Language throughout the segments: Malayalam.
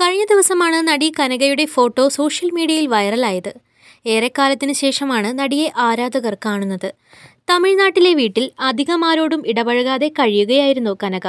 കഴിഞ്ഞ ദിവസമാണ് നടി കനകയുടെ ഫോട്ടോ സോഷ്യൽ മീഡിയയിൽ വൈറലായത് ഏറെക്കാലത്തിനു ശേഷമാണ് നടിയെ ആരാധകർ കാണുന്നത് തമിഴ്നാട്ടിലെ വീട്ടിൽ അധികമാരോടും ഇടപഴകാതെ കഴിയുകയായിരുന്നു കനക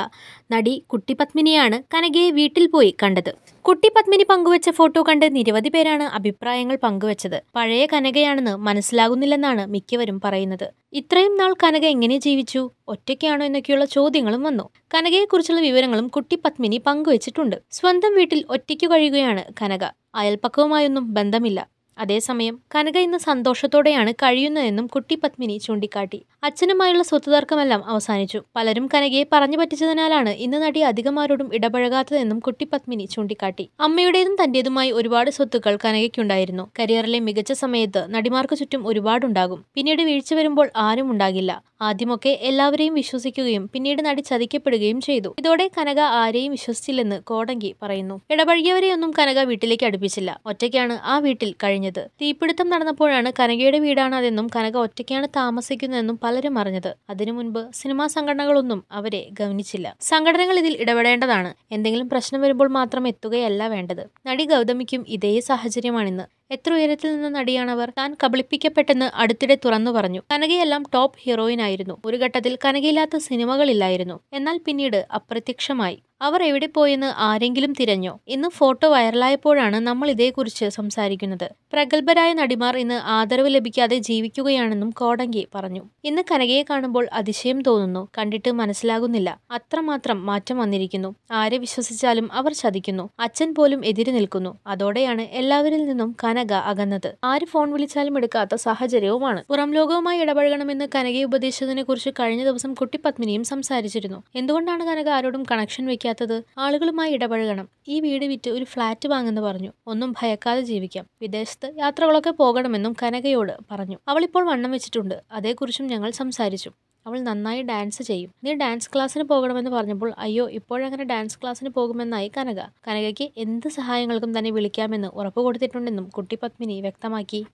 നടി കുട്ടിപത്മിനിയാണ് കനകയെ വീട്ടിൽ പോയി കണ്ടത് കുട്ടി പത്മിനി പങ്കുവച്ച ഫോട്ടോ കണ്ട് നിരവധി പേരാണ് അഭിപ്രായങ്ങൾ പങ്കുവച്ചത് പഴയ കനകയാണെന്ന് മനസ്സിലാകുന്നില്ലെന്നാണ് മിക്കവരും പറയുന്നത് ഇത്രയും നാൾ കനക എങ്ങനെ ജീവിച്ചു ഒറ്റയ്ക്കാണോ എന്നൊക്കെയുള്ള ചോദ്യങ്ങളും വന്നു കനകയെക്കുറിച്ചുള്ള വിവരങ്ങളും കുട്ടി പത്മിനി പങ്കുവച്ചിട്ടുണ്ട് സ്വന്തം വീട്ടിൽ ഒറ്റയ്ക്ക് കഴിയുകയാണ് കനക അയൽപ്പക്കവുമായൊന്നും ബന്ധമില്ല അതേസമയം കനക ഇന്ന് സന്തോഷത്തോടെയാണ് കഴിയുന്നതെന്നും കുട്ടി പത്മിനി ചൂണ്ടിക്കാട്ടി അച്ഛനുമായുള്ള സ്വത്തുതർക്കമെല്ലാം അവസാനിച്ചു പലരും കനകയെ പറഞ്ഞു പറ്റിച്ചതിനാലാണ് ഇന്ന് നടി അധികമാരോടും ഇടപഴകാത്തതെന്നും കുട്ടി പത്മിനി ചൂണ്ടിക്കാട്ടി അമ്മയുടേതും തന്റേതുമായി ഒരുപാട് സ്വത്തുക്കൾ കനകയ്ക്കുണ്ടായിരുന്നു കരിയറിലെ മികച്ച സമയത്ത് നടിമാർക്ക് ചുറ്റും ഒരുപാടുണ്ടാകും പിന്നീട് വീഴ്ച വരുമ്പോൾ ആരും ഉണ്ടാകില്ല ആദ്യമൊക്കെ എല്ലാവരെയും വിശ്വസിക്കുകയും പിന്നീട് നടി ചതിക്കപ്പെടുകയും ചെയ്തു ഇതോടെ കനക ആരെയും വിശ്വസിച്ചില്ലെന്ന് കോടങ്കി പറയുന്നു ഇടപഴകിയവരെയൊന്നും കനക വീട്ടിലേക്ക് അടുപ്പിച്ചില്ല ഒറ്റയ്ക്കാണ് ആ വീട്ടിൽ കഴിഞ്ഞത് തീപിടുത്തം നടന്നപ്പോഴാണ് കനകയുടെ വീടാണ് അതെന്നും കനക ഒറ്റയ്ക്കാണ് താമസിക്കുന്നതെന്നും പലരും അറിഞ്ഞത് അതിനു മുൻപ് സിനിമാ സംഘടനകളൊന്നും അവരെ ഗവനിച്ചില്ല സംഘടനകൾ ഇതിൽ ഇടപെടേണ്ടതാണ് എന്തെങ്കിലും പ്രശ്നം വരുമ്പോൾ മാത്രം എത്തുകയല്ല വേണ്ടത് നടി ഗൗതമിക്കും ഇതേ സാഹചര്യമാണിന്ന് എത്ര ഉയരത്തിൽ നിന്ന നടിയാണവർ താൻ കബളിപ്പിക്കപ്പെട്ടെന്ന് അടുത്തിടെ തുറന്നു പറഞ്ഞു കനകയെല്ലാം ടോപ്പ് ഹീറോയിൻ ആയിരുന്നു ഒരു ഘട്ടത്തിൽ കനകയില്ലാത്ത സിനിമകളില്ലായിരുന്നു എന്നാൽ പിന്നീട് അപ്രത്യക്ഷമായി അവർ എവിടെ പോയെന്ന് ആരെങ്കിലും തിരഞ്ഞോ ഇന്ന് ഫോട്ടോ വൈറലായപ്പോഴാണ് നമ്മൾ ഇതേക്കുറിച്ച് സംസാരിക്കുന്നത് പ്രഗത്ഭരായ നടിമാർ ഇന്ന് ആദരവ് ലഭിക്കാതെ ജീവിക്കുകയാണെന്നും കോടങ്കി പറഞ്ഞു ഇന്ന് കനകയെ കാണുമ്പോൾ അതിശയം തോന്നുന്നു കണ്ടിട്ട് മനസ്സിലാകുന്നില്ല അത്രമാത്രം മാറ്റം വന്നിരിക്കുന്നു ആരെ വിശ്വസിച്ചാലും അവർ ചതിക്കുന്നു അച്ഛൻ പോലും എതിരി നിൽക്കുന്നു അതോടെയാണ് എല്ലാവരിൽ നിന്നും കനക അകന്നത് ആര് ഫോൺ വിളിച്ചാലും എടുക്കാത്ത സാഹചര്യവുമാണ് പുറം ലോകവുമായി ഇടപഴകണമെന്ന് കനകയെ കുറിച്ച് കഴിഞ്ഞ ദിവസം കുട്ടിപത്മിനിയും സംസാരിച്ചിരുന്നു എന്തുകൊണ്ടാണ് കനക ആരോടും കണക്ഷൻ വെക്കാൻ സമ്മതിക്കാത്തത് ആളുകളുമായി ഇടപഴകണം ഈ വീട് വിറ്റ് ഒരു ഫ്ലാറ്റ് വാങ്ങുന്ന പറഞ്ഞു ഒന്നും ഭയക്കാതെ ജീവിക്കാം വിദേശത്ത് യാത്രകളൊക്കെ പോകണമെന്നും കനകയോട് പറഞ്ഞു അവളിപ്പോൾ വണ്ണം വെച്ചിട്ടുണ്ട് അതേക്കുറിച്ചും ഞങ്ങൾ സംസാരിച്ചു അവൾ നന്നായി ഡാൻസ് ചെയ്യും നീ ഡാൻസ് ക്ലാസ്സിന് പോകണമെന്ന് പറഞ്ഞപ്പോൾ അയ്യോ ഇപ്പോഴങ്ങനെ ഡാൻസ് ക്ലാസ്സിന് പോകുമെന്നായി കനക കനകയ്ക്ക് എന്ത് സഹായങ്ങൾക്കും തന്നെ വിളിക്കാമെന്ന് ഉറപ്പ് കൊടുത്തിട്ടുണ്ടെന്നും കുട്ടി പത്മിനി വ്യക്തമാക്കി